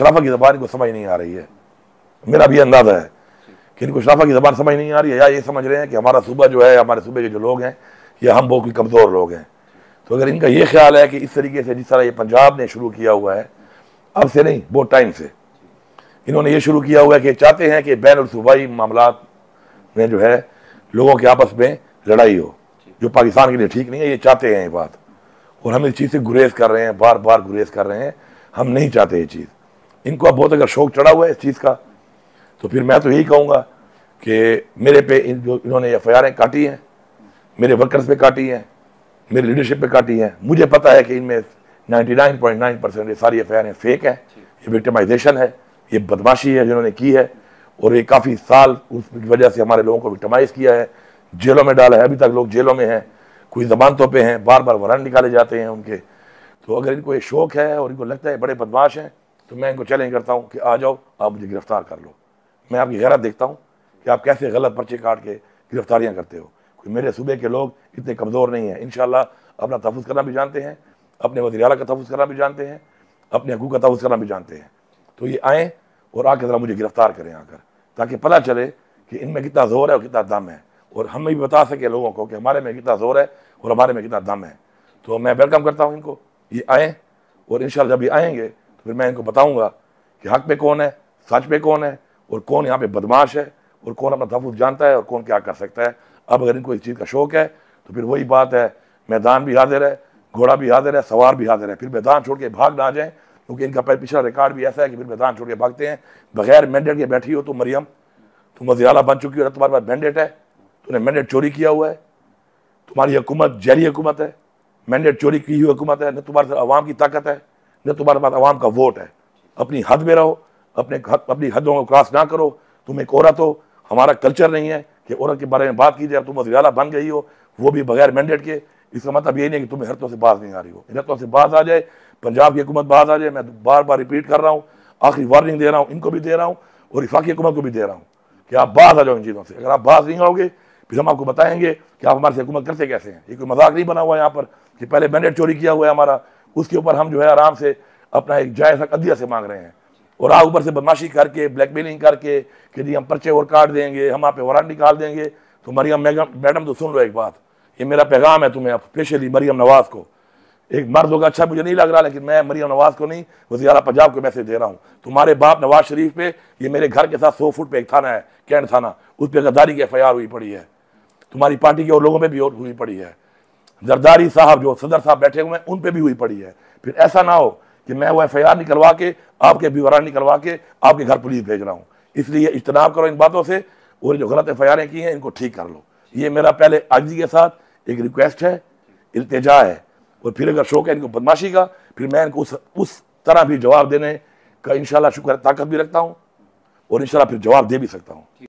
शराफा की ज़बान को समझ नहीं आ रही है मेरा भी अंदाज़ा है कि इनको शराफा की ज़बान समझ नहीं आ रही है या ये समझ रहे हैं कि हमारा सूबा जो है हमारे सूबे के जो लोग हैं या हम बहुत ही कमज़ोर लोग हैं तो अगर इनका ये ख्याल है कि इस तरीके से जिस तरह ये पंजाब ने शुरू किया हुआ है अब से नहीं बहुत टाइम से इन्होंने ये शुरू किया हुआ है कि चाहते हैं कि बैन सूबाई मामला में जो है लोगों के आपस में लड़ाई हो जो पाकिस्तान के लिए ठीक नहीं है ये चाहते हैं ये बात और हम इस चीज़ से गुरेज कर रहे हैं बार बार गुरेज कर रहे हैं हम नहीं चाहते ये चीज़ इनको अब बहुत अगर शौक चढ़ा हुआ है इस चीज़ का तो फिर मैं तो यही कहूँगा कि मेरे पे इन जो इन्होंने एफ आई काटी हैं मेरे वर्कर्स पे काटी हैं मेरी लीडरशिप पे काटी हैं मुझे पता है कि इनमें 99.9 परसेंट ये सारी एफ आई फेक हैं ये विक्टमाइजेशन है ये बदमाशी है जिन्होंने की है और ये काफ़ी साल उस वजह से हमारे लोगों को विक्टमाइज़ किया है जेलों में डाला है अभी तक लोग जेलों में हैं कोई जमानतों पर हैं बार बार वरण निकाले जाते हैं उनके तो अगर इनको ये शौक है और इनको लगता है बड़े बदमाश हैं तो मैं इनको चैलेंज करता हूँ कि आ जाओ आप मुझे गिरफ्तार कर लो मैं आपकी गैरत देखता हूँ कि आप कैसे गलत पर्चे काट के गिरफ्तारियाँ करते हो कोई मेरे सूबे के लोग इतने कमज़ोर नहीं हैं इन अपना तहफ़ करना भी जानते हैं अपने वजी अला का तहफ़ करना भी जानते हैं अपने हकूक का तहफ़ करना भी जानते हैं तो ये आएँ और आके ज़रा मुझे गिरफ़्तार करें आकर ताकि पता चले कि इनमें कितना ज़ोर है और कितना दम है और हम भी बता सके लोगों को कि हमारे में कितना ज़ोर है और हमारे में कितना दम है तो मैं वेलकम करता हूँ इनको ये आएँ और इन जब ये आएंगे फिर मैं इनको बताऊंगा कि हक पे कौन है सच पे कौन है और कौन यहाँ पे बदमाश है और कौन अपना तहफुज जानता है और कौन क्या कर सकता है अब अगर इनको इस चीज़ का शौक है तो फिर वही बात है मैदान भी हाजिर है घोड़ा भी हाजिर है सवार भी हाजिर है फिर मैदान छोड़ के भाग ना जाए क्योंकि इनका पिछला रिकॉर्ड भी ऐसा है कि फिर मैदान छोड़ के भागते हैं बगैर मैंडेट के बैठी हो तो मरियम तुम मजियाला बन चुकी हो तुम्हारे पास मैंडेट है तुमने मैंडेट चोरी किया हुआ है तुम्हारी हुकूमत जहरी हुकूमत है मैंडेट चोरी की हुई हुकूमत है न तुम्हारे आवाम की ताकत है जब तुम्हारे पास आवाम का वोट है अपनी हद में रहो अपने हद, अपनी हदों को क्रॉस ना करो तुम एक औरत हो हमारा कल्चर नहीं है कि औरत के बारे में बात की जाए तुम वजी अला बन गई हो वो भी बगैर मैंडेट के इसका मतलब ये नहीं है कि तुम्हें हरतों से बाज नहीं आ रही हो हरतों से बाज आ जाए पंजाब की हुकूमत बाज आ जाए मैं बार बार रिपीट कर रहा हूँ आखिरी वार्निंग दे रहा हूँ इनको भी दे रहा हूँ और इफाकी हुकूमत को भी दे रहा हूँ कि आप बाज आ जाओ इन चीज़ों से अगर आप बाज नहीं आओगे फिर हम आपको बताएंगे कि आप हमारे से हुकूमत करते कैसे हैं ये कोई मजाक नहीं बना हुआ है यहाँ पर कि पहले मैंडेट चोरी किया हुआ है हमारा उसके ऊपर हम जो है आराम से अपना एक जायजा कदिया से मांग रहे हैं और आप ऊपर से बदमाशी करके ब्लैकमेलिंग करके कि जी हम पर्चे और काट देंगे हम आप वारंटी वारंट निकाल देंगे तो मरियम मैडम तो सुन लो एक बात ये मेरा पैगाम है तुम्हें स्पेशली मरियम नवाज़ को एक मर्द होगा अच्छा मुझे नहीं लग रहा लेकिन मैं मरियम नवाज को नहीं वजीरा पंजाब को मैसेज दे रहा हूँ तुम्हारे बाप नवाज शरीफ पे ये मेरे घर के साथ सौ फुट पे एक थाना है कैंट थाना उस पर गद्दारी की एफ हुई पड़ी है तुम्हारी पार्टी के और लोगों पर भी हुई पड़ी है जरदारी साहब जो सदर साहब बैठे हुए हैं उन पर भी हुई पड़ी है फिर ऐसा ना हो कि मैं वो एफ आई आर निकलवा के आपके विवरण निकलवा के आपके घर पुलिस भेज रहा हूँ इसलिए इज्तनाब करो इन बातों से और जो गलत एफ आई आरें की हैं इनको ठीक कर लो ये मेरा पहले आजी के साथ एक रिक्वेस्ट है इल्तजा है और फिर अगर शौक है इनको बदमाशी का फिर मैं इनको उस उस तरह भी जवाब देने का इन शुक्र ताकत भी रखता हूँ और इन फिर जवाब दे भी सकता हूँ